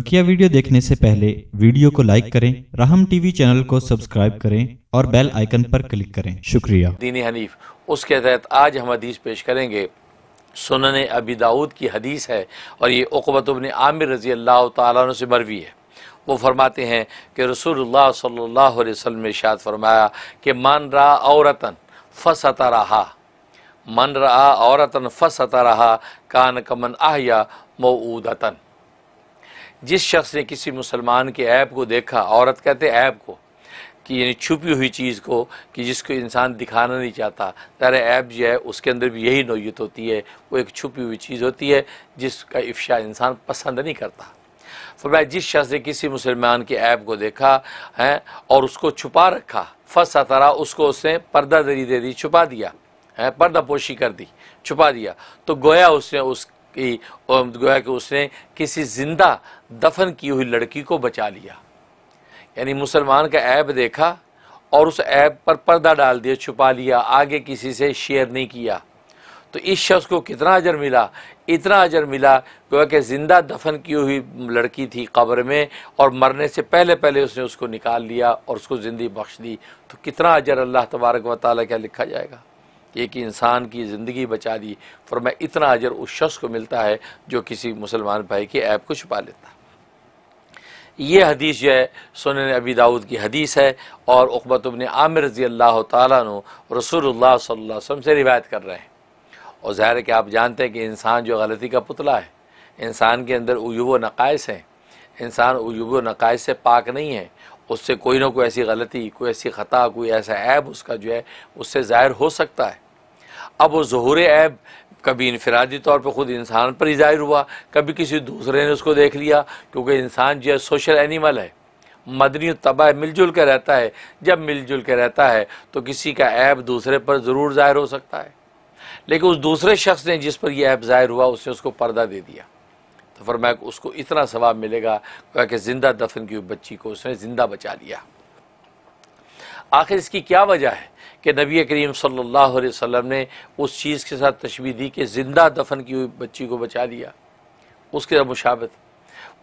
बकिया वीडियो देखने से पहले वीडियो को लाइक करें राहम टीवी चैनल को सब्सक्राइब करें और बेल आइकन पर क्लिक करें शुक्रिया दीनी हनीफ उसके तहत आज हम हदीस पेश करेंगे सुनन अबी दाऊद की हदीस है और ये उकबतबन आमिर रजी अल्लाह तु से मरवी है वो फरमाते हैं कि रसूलुल्लाह सल्लल्लाहु अलैहि वसल्लम ने शाद फरमाया कि मान रहा औरतन फसता रहा मन रहा औरतन फसता रहा कान कमन आहिया मऊदतन जिस शख्स ने किसी मुसलमान के ऐप को देखा औरत कहते ऐप को कि यानी छुपी हुई चीज़ को कि जिसको इंसान दिखाना नहीं चाहता तार ऐप जो है उसके अंदर भी यही नोयत होती है वो एक छुपी हुई चीज़ होती है जिसका इफ्शा इंसान पसंद नहीं करता फरमाया जिस शख्स ने किसी मुसलमान के ऐप को देखा है और उसको छुपा रखा फसा तरह उसको उसने पर्दा दरी दे दी छुपा दिया है पर्दा पोशी कर दी छुपा दिया तो गोया उसने उस कि गोया कि उसने किसी ज़िंदा दफन की हुई लड़की को बचा लिया यानी मुसलमान का ऐब देखा और उस ऐब पर पर्दा डाल दिया छुपा लिया आगे किसी से शेयर नहीं किया तो इस शख्स को कितना अजर मिला इतना अजर मिला गोया कि ज़िंदा दफन की हुई लड़की थी कब्र में और मरने से पहले पहले उसने उसको निकाल लिया और उसको ज़िंदगी बख्श दी तो कितना अजर अल्लाह तबारक व ताली लिखा जाएगा एक इंसान की ज़िंदगी बचा दी मैं इतना अजर उस शख्स को मिलता है जो किसी मुसलमान भाई के ऐप को छुपा लेता ये हदीस जो है सुन अबी दाऊद की हदीस है और उकबतबन आमिर रजी अल्लाह तु रसोल्ला सल्लल्लाहु से रिवायत कर रहे हैं और ज़ाहिर है कि आप जानते हैं कि इंसान जो गलती का पुतला है इंसान के अंदर व नकायस हैं इंसान उयूब नकायस से पाक नहीं है उससे कोई ना कोई ऐसी गलती कोई ऐसी ख़ता कोई ऐसा ऐब उसका जो है उससे ज़ाहिर हो सकता है अब वो जहूर ऐब कभी इनफरादी तौर पर ख़ुद इंसान पर ही ज़ाहिर हुआ कभी किसी दूसरे ने उसको देख लिया क्योंकि इंसान जो है सोशल एनिमल है मदनी तबाह मिलजुल कर रहता है जब मिलजुल कर रहता है तो किसी का ऐब दूसरे पर ज़रूर ज़ाहिर हो सकता है लेकिन उस दूसरे शख्स ने जिस पर यह ऐप ज़ाहिर हुआ उसने उसको पर्दा दे दिया तो फरमाया कि उसको इतना सवाब मिलेगा कि ज़िंदा दफन की बच्ची को उसने ज़िंदा बचा लिया आखिर इसकी क्या वजह है कि नबी करीम सल्लल्लाहु अलैहि वसल्लम ने उस चीज़ के साथ तशबी दी कि ज़िंदा दफन की हुई बच्ची को बचा लिया उसके मुशाबत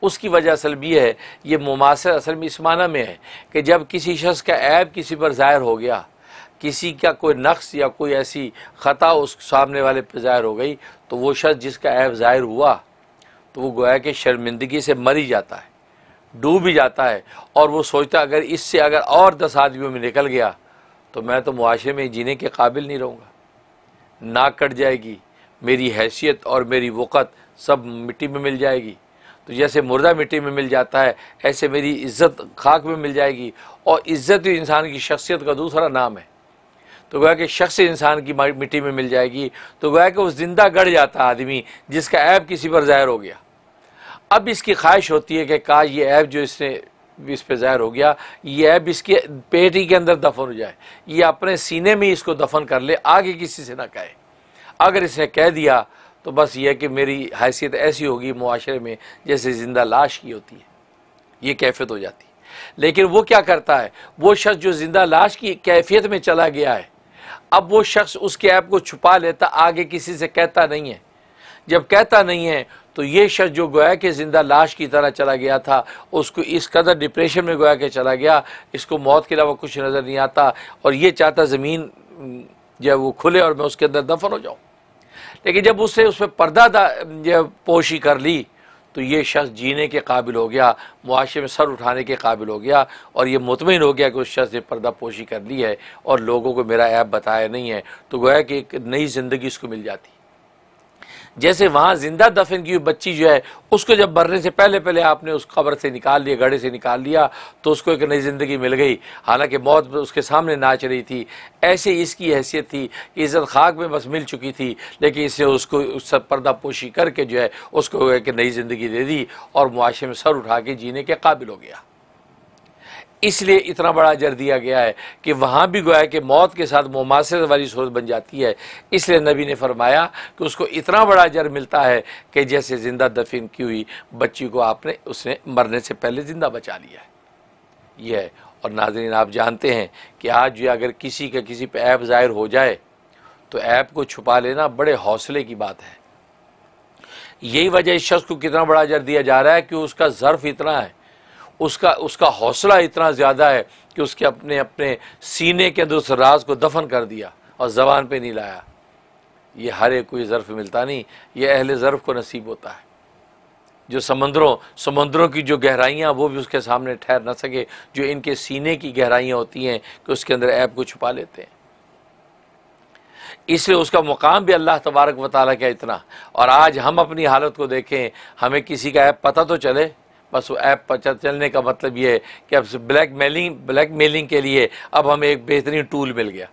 उसकी वजह असल भी है ये मुमासर असल में इस माना में है कि जब किसी शख्स का ऐब किसी पर ज़ाहिर हो गया किसी का कोई नक्स या कोई ऐसी ख़ता उस सामने वाले पर ज़ाहिर हो गई तो वो शख्स जिसका ऐब ज़ाहिर हुआ तो वो गोया कि शर्मिंदगी से मर ही जाता है डूब ही जाता है और वो सोचता अगर इससे अगर और दस आदमियों में निकल गया तो मैं तो मुआरे में जीने के काबिल नहीं रहूँगा नाक कट जाएगी मेरी हैसियत और मेरी वक़त सब मिट्टी में मिल जाएगी तो जैसे मुर्दा मिट्टी में मिल जाता है ऐसे मेरी इज़्ज़त खाक में मिल जाएगी और इज़्ज़त इंसान की शख्सियत का दूसरा नाम है तो गोया कि शख्स इंसान की मिट्टी में मिल जाएगी तो गोया कि वो ज़िंदा गढ़ जाता आदमी जिसका ऐप किसी पर ज़ाहिर हो गया अब इसकी ख्वाहिश होती है कि का ये ऐप जो इसने इस पर ज़ाहिर हो गया ये ऐप इसके पेट ही के अंदर दफन हो जाए ये अपने सीने में इसको दफन कर ले आगे किसी से ना कहे अगर इसने कह दिया तो बस यह कि मेरी हैसियत ऐसी होगी मुआरे में जैसे ज़िंदा लाश की होती है ये कैफियत हो जाती है लेकिन वो क्या करता है वो शख्स जो ज़िंदा लाश की कैफियत में चला गया है अब वो शख्स उसके ऐप को छुपा लेता आगे किसी से कहता नहीं है जब कहता नहीं है तो ये शख्स जो गोया कि ज़िंदा लाश की तरह चला गया था उसको इस कदर डिप्रेशन में गोया के चला गया इसको मौत के अलावा कुछ नज़र नहीं आता और ये चाहता ज़मीन जब वो खुले और मैं उसके अंदर दफन हो जाऊँ लेकिन जब उसने उस पर पर्दा जो पोशी कर ली तो ये शख्स जीने के काबिल हो गया मुआशरे में सर उठाने के काबिल हो गया और ये मुतमिन हो गया कि उस शख्स ने पर्दा पोशी कर ली है और लोगों को मेरा ऐप बताया नहीं है तो गोया कि एक नई ज़िंदगी इसको मिल जाती जैसे वहाँ ज़िंदा दफन की हुई बच्ची जो है उसको जब मरने से पहले पहले आपने उस कब्र से निकाल लिया गड़े से निकाल लिया तो उसको एक नई ज़िंदगी मिल गई हालांकि मौत उसके सामने नाच रही थी ऐसे इसकी हैसियत थी कि इज्जत खाक में बस मिल चुकी थी लेकिन इसने उसको उस सब पर्दा पोशी करके जो है उसको एक नई ज़िंदगी दे दी और मुआशे में सर उठा के जीने के काबिल हो गया इसलिए इतना बड़ा अजर दिया गया है कि वहाँ भी गोया कि मौत के साथ मुमासरत वाली सूरत बन जाती है इसलिए नबी ने फरमाया कि उसको इतना बड़ा अजर मिलता है कि जैसे ज़िंदा दफिन की हुई बच्ची को आपने उसने मरने से पहले ज़िंदा बचा लिया है यह है और नाजरीन आप जानते हैं कि आज जो अगर किसी का किसी पर ऐप ज़ाहिर हो जाए तो ऐप को छुपा लेना बड़े हौसले की बात है यही वजह इस शख्स को कितना बड़ा अजर दिया जा रहा है कि उसका ज़र्फ़ इतना है उसका उसका हौसला इतना ज़्यादा है कि उसके अपने अपने सीने के अंदर उस राज को दफन कर दिया और ज़बान पे नहीं लाया ये हर एक कोई ज़र्फ़ मिलता नहीं ये अहले ज़र्फ़ को नसीब होता है जो समंदरों समंदरों की जो गहराइयाँ वो भी उसके सामने ठहर ना सके जो इनके सीने की गहराइयाँ होती हैं कि उसके अंदर ऐप को छुपा लेते हैं इसलिए उसका मुकाम भी अल्लाह तबारक वाली का इतना और आज हम अपनी हालत को देखें हमें किसी का ऐप पता तो चले बस वो ऐप पर चलने का मतलब ये है कि अब ब्लैक मेलिंग ब्लैक मेलिंग के लिए अब हमें एक बेहतरीन टूल मिल गया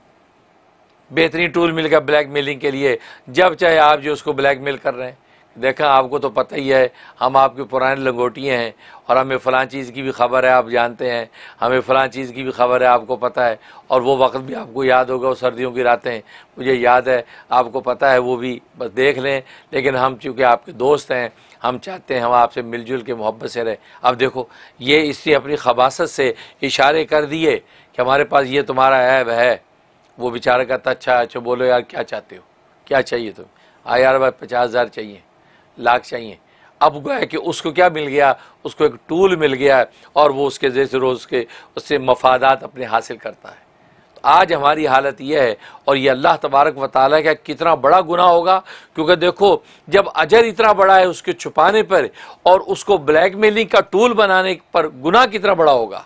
बेहतरीन टूल मिल गया ब्लैक मेलिंग के लिए जब चाहे आप जो उसको ब्लैक मेल कर रहे हैं देखा आपको तो पता ही है हम आपके पुराने लंगोटिए हैं और हमें फ़लां चीज़ की भी खबर है आप जानते हैं हमें फ़लां चीज़ की भी खबर है आपको पता है और वो वक्त भी आपको याद होगा और सर्दियों की रातें मुझे याद है आपको पता है वो भी बस देख लें लेकिन हम चूँकि आपके दोस्त हैं हम चाहते हैं हम आपसे मिलजुल के मोहब्बत से रहें अब देखो ये इसने अपनी खबासत से इशारे कर दिए कि हमारे पास ये तुम्हारा ऐब है वो बेचारा कहता अच्छा अच्छा बोलो यार क्या चाहते हो क्या चाहिए तुम आ यार भाई पचास हज़ार चाहिए लाख चाहिए अब गए कि उसको क्या मिल गया उसको एक टूल मिल गया और वो उसके जैसे रोज़ के उससे मफादात अपने हासिल करता है तो आज हमारी हालत यह है और ये अल्लाह तबारक व ताली का कितना बड़ा गुना होगा क्योंकि देखो जब अजर इतना बड़ा है उसके छुपाने पर और उसको ब्लैकमेलिंग का टूल बनाने पर गुना कितना बड़ा होगा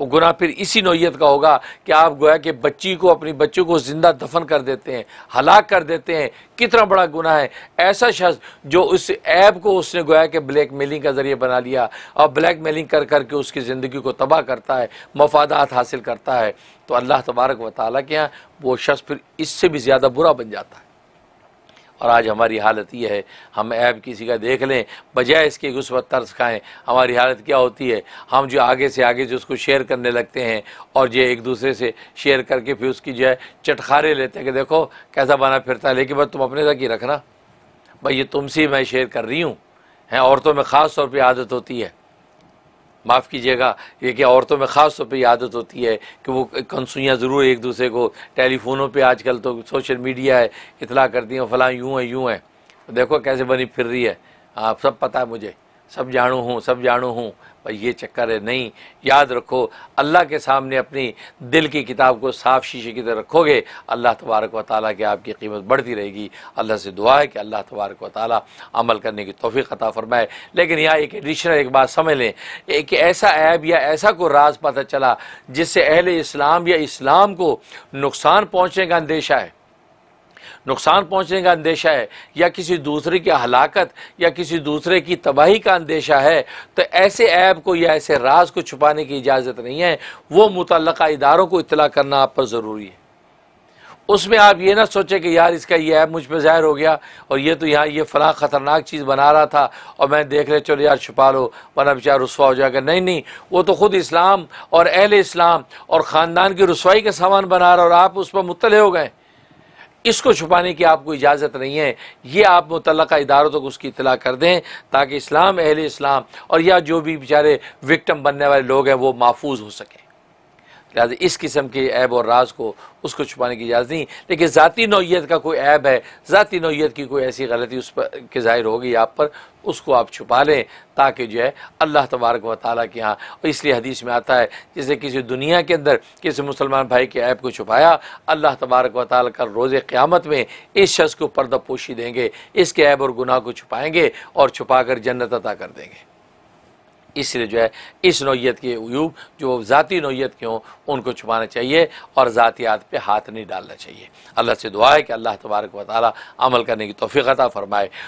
वो गुनाह फिर इसी नोयत का होगा कि आप गोया कि बच्ची को अपनी बच्चों को ज़िंदा दफन कर देते हैं हलाक कर देते हैं कितना बड़ा गुनाह है ऐसा शख्स जो उस ऐप को उसने गोया कि ब्लैक मेलिंग का ज़रिए बना लिया और ब्लैक मेलिंग कर करके उसकी ज़िंदगी को तबाह करता है मफादात हासिल करता है तो अल्लाह तबारक वाली के यहाँ वो शख्स फिर इससे भी ज़्यादा बुरा बन जाता है और आज हमारी हालत ये है हम ऐब किसी का देख लें बजाय इसके उस वक्त तर्स खाएँ हमारी हालत क्या होती है हम जो आगे से आगे जो उसको शेयर करने लगते हैं और जो एक दूसरे से शेयर करके फिर उसकी जो है चटखारे लेते हैं कि देखो कैसा बना फिरता है लेकिन बस तुम अपने तक ही रखना भाई ये तुमसे मैं शेयर कर रही हूँ हैं औरतों में ख़ास तौर पर आदत होती है माफ़ कीजिएगा ये कि औरतों में ख़ास तौर पर आदत होती है कि वो कंसुइयाँ ज़रूर एक दूसरे को टेलीफोनों पर आजकल तो सोशल मीडिया है इतला करती हैं फ़लाँ यूँ है यूँ है देखो कैसे बनी फिर रही है आप सब पता है मुझे सब जानू हूँ सब जानू हूँ पर ये चक्कर है नहीं याद रखो अल्लाह के सामने अपनी दिल की किताब को साफ शीशे की तरह रखोगे अल्लाह तबारक व ताली की आपकी कीमत बढ़ती रहेगी अल्लाह से दुआ है कि अल्लाह तबारक व ताली अमल करने की तोफ़ी अता फ़रमाए लेकिन यहाँ एक एडिशनल एक बात समझ लें एक ऐसा ऐब या ऐसा कोई राज पता चला जिससे अहल इस्लाम या इस्लाम को नुकसान पहुँचने का अंदेशा है नुकसान पहुंचने का अंदेशा है या किसी दूसरे की हलाकत या किसी दूसरे की तबाही का अंदेशा है तो ऐसे ऐप को या ऐसे राज को छुपाने की इजाज़त नहीं है वो मुतल इदारों को इतला करना आप पर ज़रूरी है उसमें आप ये ना सोचें कि यार इसका ये ऐप मुझ पर ज़ाहिर हो गया और ये तो यहाँ ये फ़लाँ ख़तरनाक चीज़ बना रहा था और मैं देख रहे चलो यार छुपा लो वरना बेचार रसवा हो जाएगा नहीं नहीं वो तो ख़ुद इस्लाम और अहल इस्लाम और ख़ानदान की रसवाई का सामान बना रहा और आप उस पर मुतले हो गए इसको छुपाने की आपको इजाज़त नहीं है ये आप मुतल इदारों तक तो उसकी इतला कर दें ताकि इस्लाम अहल इस्लाम और या जो भी बेचारे विक्टम बनने वाले लोग हैं वो महफूज हो सकें लिहाजा इस किस्म के ऐब और राज को उसको छुपाने की इजाज़त नहीं लेकिन ज़ाती नौीयत का कोई ऐब है ज़ाती नौीयत की कोई ऐसी गलती उस पर के ज़ाहिर होगी आप पर उसको आप छुपा लें ताकि जो है अल्लाह तबारक व ताली के यहाँ और इसलिए हदीस में आता है जैसे किसी दुनिया के अंदर किसी मुसलमान भाई के ऐब को छुपाया अल्लाह तबारक व ताली का रोज़ क़्यामत में इस शख्स को पर्दा पोशी देंगे इसके ऐब और गुनाह को छुपाएँगे और छुपा कर जन्नत अता कर देंगे इसलिए जो है इस नोयत के अयूब जो ज़ाती नोयत के हों उनको छुपाना चाहिए और ज़ातियात पे हाथ नहीं डालना चाहिए अल्लाह से दुआ है कि अल्लाह तबारक वाली अमल करने की तोफ़ी अता फ़रमाए